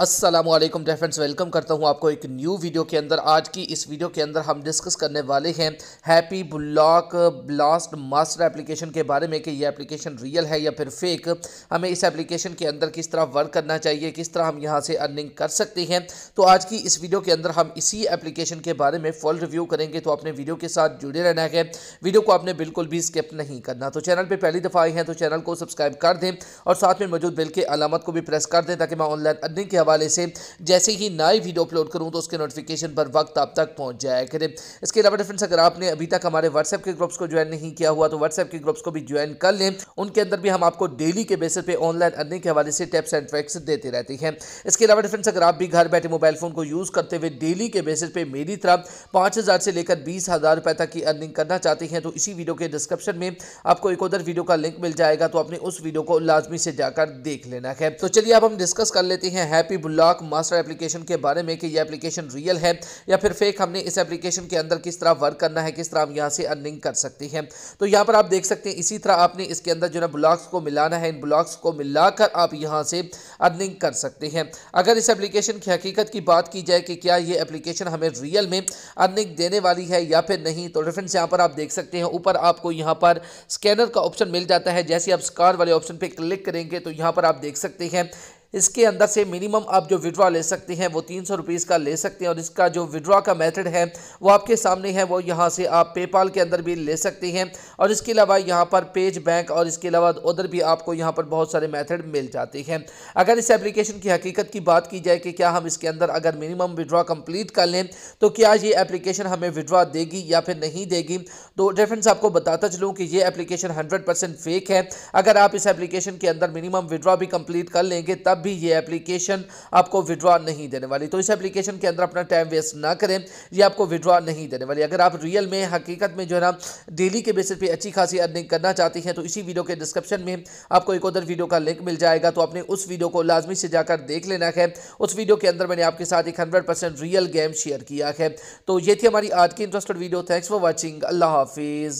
Aslam day friends welcome करता हूँ आपको एक न्यू वीडियो के अंदर आज की इस वीडियो के अंदर हम डिस्कस करने वाले हैं happy block blast master application के बारे में कि यह एप्लीकेशन रियल है या फिर फेक हमें इस एप्लीकेशन के अंदर किस तरह वर्क करना चाहिए किस तरह हम यहाँ से अर्निंग कर सकते हैं तो आज की इस वीडियो के अंदर हम इसी एप्लीकेशन के बारे में फुल रिव्यू करेंगे तो आपने वीडियो के साथ जुड़े रहना है वीडियो को आपने बिल्कुल भी स्किप नहीं करना तो चैनल पर पहली दफ़ा आए हैं तो चैनल को सब्सक्राइब कर दें और साथ में मौजूद बिल के अलामत को भी प्रेस कर दें ताकि मैं ऑनलाइन अर्निंग के हवाले से जैसे ही नई वीडियो अपलोड करूँ तो उसके नोटिफिकेशन पर वक्त आप तक पहुँच जाया करें इसके अलावा डिफ्रेंस अगर आपने अभी तक हमारे व्हाट्सएप के ग्रुप्स को ज्वाइन नहीं किया हुआ तो व्हाट्सएप के ग्रुप्स को भी ज्वाइन कर लें उनके अंदर भी हम आपको डेली के बेसिस पर ऑनलाइन अर्निंग के हवाले से टेप्स एंड ट्रैक्स देते रहते हैं इसके अलावा डिफ्रेंस अगर आप भी घर बैठे मोबाइल फ़ोन को यूज़ करते हुए डेली के बेसिस पर मेरी तरफ पाँच हज़ार से लेकर बीस हज़ार रुपये तक की अर्निंग करना चाहते हैं तो इसी वीडियो के डिस्क्रिप्शन में आपको एक उधर वीडियो का लिंक मिल जाएगा तो आपने उस वीडियो को लाजमी से जाकर देख लेना है तो चलिए अब हम डिस्कस कर लेते हैं हैप्पी भी ब्लॉक मास्टर एप्लीकेशन के बारे में कि यह एप्लीकेशन रियल है या फिर फेक हमने इस एप्लीकेशन के अंदर किस तरह वर्क करना है किस तरह हम यहाँ से अर्निंग कर सकते हैं तो यहाँ पर आप देख सकते हैं इसी तरह आपने इसके अंदर जो है ब्लॉक्स को मिलाना है इन ब्लॉक्स को मिलाकर आप यहाँ से अर्निंग कर सकते हैं अगर इस एप्लीकेशन की हकीकत की बात की जाए कि क्या ये एप्लीकेशन हमें रियल में अर्निंग देने वाली है या फिर नहीं तो डिफ्रेंस यहाँ पर आप देख सकते हैं ऊपर आपको यहाँ पर स्कैनर का ऑप्शन मिल जाता है जैसे आप स्कार वाले ऑप्शन पर क्लिक करेंगे तो यहाँ पर आप देख सकते हैं इसके अंदर से मिनिमम आप जो विड्रॉ ले सकते हैं वो तीन सौ रुपीज़ का ले सकते हैं और इसका जो विड्रॉ का मेथड है वो आपके सामने है वो यहाँ से आप पेपाल के अंदर भी ले सकते हैं और इसके अलावा यहाँ पर पेज बैंक और इसके अलावा उधर भी आपको यहाँ पर बहुत सारे मैथड मिल जाते हैं अगर इस एप्लीकेशन की हकीकत की बात की जाए कि क्या हम इसके अंदर अगर मिनिमम विड्रॉ कम्प्लीट कर लें तो क्या ये एप्लीकेशन हमें विड्रॉ देगी या फिर नहीं देगी तो डिफ्रेंस आपको बताता चलूँ कि ये एप्लीकेशन हंड्रेड फेक है अगर आप इस एप्लीकेशन के अंदर मिनिमम विड्रॉ भी कम्प्लीट कर लेंगे तब तब भी ये एप्लीकेशन आपको विड्रॉ नहीं देने वाली तो इस एप्लीकेशन के अंदर अपना टाइम वेस्ट ना करें ये आपको विड्रॉ नहीं देने वाली अगर आप रियल में हकीकत में जो है ना डेली के बेसिस पे अच्छी खासी अर्निंग करना चाहती हैं तो इसी वीडियो के डिस्क्रिप्शन में आपको एक उधर वीडियो का लिंक मिल जाएगा तो आपने उस वीडियो को लाजमी से जाकर देख लेना है उस वीडियो के अंदर मैंने आपके साथ एक हंड्रेड रियल गेम शेयर किया है तो ये थी हमारी आज की interested video thanks for watching अल्लाह हाफिज़